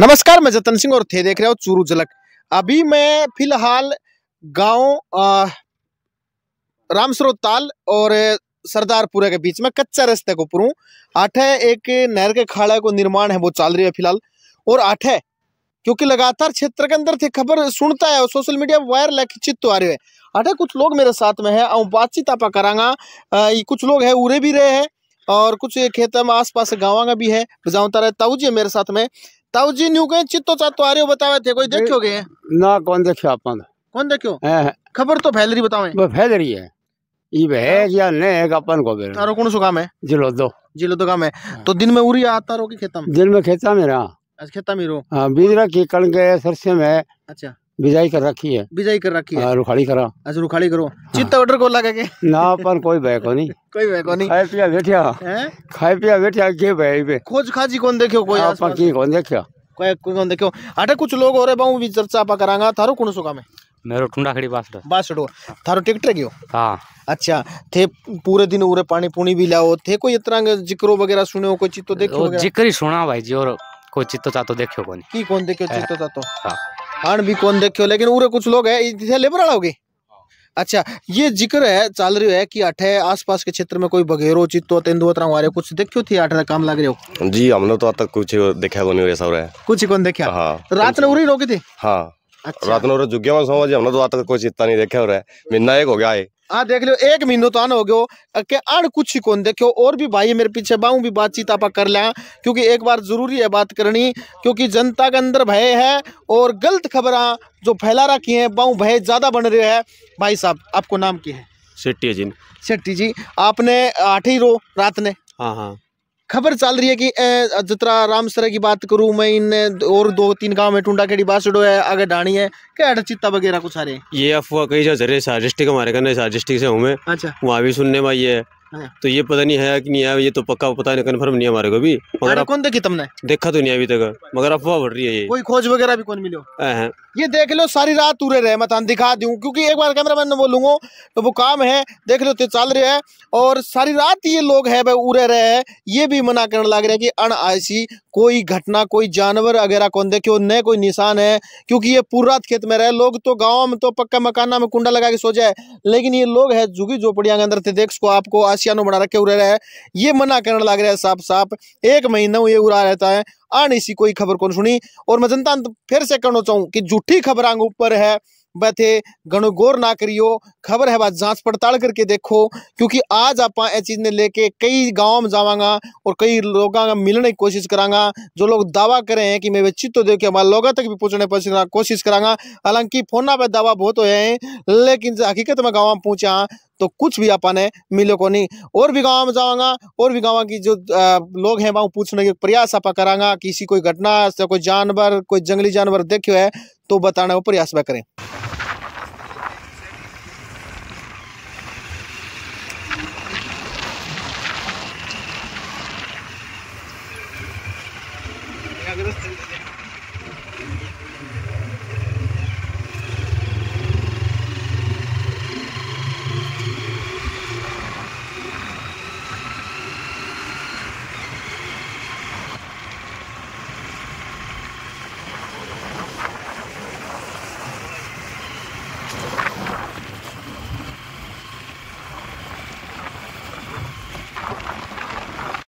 नमस्कार मैं जतन सिंह और थे देख रहे हो चूरू झलक अभी मैं फिलहाल गांव रामसरो ताल और सरदारपुरा के बीच में कच्चा रास्ते को पुरू आठे एक नहर के खाड़ा को निर्माण है वो चल रही है फिलहाल और आठे क्योंकि लगातार क्षेत्र के अंदर थी खबर सुनता है और सोशल मीडिया वायरल है लग तो आ रही है आठे कुछ लोग मेरे साथ में है और बातचीत आप करांगा कुछ लोग है उरे भी रहे हैं और कुछ खेत में आस पास गाँव भी है बजाऊता रहे ताऊ जी मेरे साथ में ताऊजी न्यू गए चित्तो चातो आ रहे हो बतावे थे कोई देखियो गए ना कौन देखियो आप कौन देखियो खबर तो फैल रही बतावे वो फैल रही है ई भैज या ने एक अपन को बेर तारो कौन सो काम है जिलो दो जिलो दो काम है हाँ। तो दिन में उरी आता रो की खेता में दिन में खेता मेरा आज अच्छा, खेता मेरो हां बीज रखी कण गए सरसों में अच्छा बिजाई कर रखी है बिजाई कर रखी है हाँ, रुखाड़ी करा अच्छा रुखाड़ी करो हाँ। चित्त ऑर्डर को लगा के ना पर कोई बैक हो नहीं कोई बैक हो नहीं खाए पिया बैठिया खाए पिया बैठिया के भाई पे खोज खाजी कौन देखियो कोई हाँ, आपा की कौन देखियो कोई कोई कौन देखियो अटे कुछ लोग हो रहे बाऊ भी चर्चा पा करांगा थारो कुण सो काम है मेरो टुंडा खड़ी बासड़ बासड़ो थारो ट्रैक्टर गयो हां अच्छा थे पूरे दिन उरे पानी पुणी भी लाओ थे कोई इतरा जिक्रो वगैरह सुनो कोई चित्त देखियो जिक्र ही सुना भाई जी और कोई चित्त चातो देखियो कोनी की कौन देखियो चित्त चातो हां हाँ भी कौन देखे हो लेकिन उरे कुछ लोग है इतने लेबर आ गए अच्छा ये जिक्र है चल रही है कि अठे आसपास के क्षेत्र में कोई बघेरो चित्तो तेंदुआ तरह वाले कुछ देखियो थी अठे काम लग रहे हो जी हमने तो आज तक कुछ देखा को नहीं सब रहे कुछ कौन देखा हाँ रात ने उरी रोकी थी हाँ अच्छा। रात ने उरे जुगिया में सो समझ हमने तो आज तक कोई चित्ता नहीं देखा हो रहा है मिन्ना एक हो गया है हाँ देख लो एक महीनो तो आन हो गयो के अण कुछ ही कौन देखो और भी भाई मेरे पीछे बाहू भी बातचीत आप कर लें क्योंकि एक बार जरूरी है बात करनी क्योंकि जनता के अंदर भय है और गलत खबर जो फैला रखी है बाहू भय ज़्यादा बन रहे है भाई साहब आपको नाम की है शेट्टी जी शेट्टी जी आपने आठ ही रो रात ने हाँ हाँ खबर चल रही है कि जितना रामसरा की बात करूँ मैं इन और दो तीन गांव में टूडा खेड़ी बासडो है आगे डाणी है क्या चित्ता वगैरह कुछ सारे ये अफवाह कई जा हमारे करने डिस्ट्रिक्ट से हूँ मैं अच्छा वहाँ भी सुनने में ये हाँ। तो ये पता नहीं है कि नहीं आया ये तो पक्का पता नहीं कन्फर्म नहीं हमारे को भी मगर आप कौन देखी तुमने देखा तो नहीं अभी तक मगर अफवाह बढ़ रही है ये कोई खोज वगैरह भी कौन मिले हाँ, हाँ। ये देख लो सारी रात तुरे रहे मत दिखा दू क्योंकि एक बार कैमरा मैन बोलूंगो तो वो काम है देख लो तो चल रहे है और सारी रात ये लोग है भाई उड़े रहे है ये भी मना करने लग रहे हैं कि अन ऐसी कोई घटना कोई जानवर वगैरह कौन देखे न कोई निशान है क्योंकि ये पूरा रात खेत में रहे लोग तो गाँव में तो पक्का मकाना में कुंडा लगा के सो जाए लेकिन ये लोग है झुगी झोपड़िया के अंदर थे देख सको आपको आज आसियानो बना रखे उड़ा रहा है ये मना करने लग रहा है साफ साफ एक महीना ये उड़ा रहता है आने सी कोई खबर कौन सुनी और मैं जनता तो फिर से कहना चाहूँ कि झूठी खबर आगे ऊपर है बैठे घणो गौर ना करियो खबर है बात जांच पड़ताल करके देखो क्योंकि आज आप चीज़ ने लेके कई गाँव में जावांगा और कई लोगों का मिलने की कोशिश करांगा जो लोग दावा करे हैं कि मैं वे चित्त तो देखे हमारे लोगों तक भी पूछने कोशिश करांगा हालांकि फोना पर दावा बहुत हो है लेकिन हकीकत में गाँव में पूछा तो कुछ भी अपन है को नहीं और भी गाँव में जाऊँगा और भी गाँव की जो लोग हैं वहाँ पूछने के प्रयास आप करांगा किसी कोई घटना या कोई जानवर कोई जंगली जानवर देखे है तो बताने का प्रयास वह करें अगर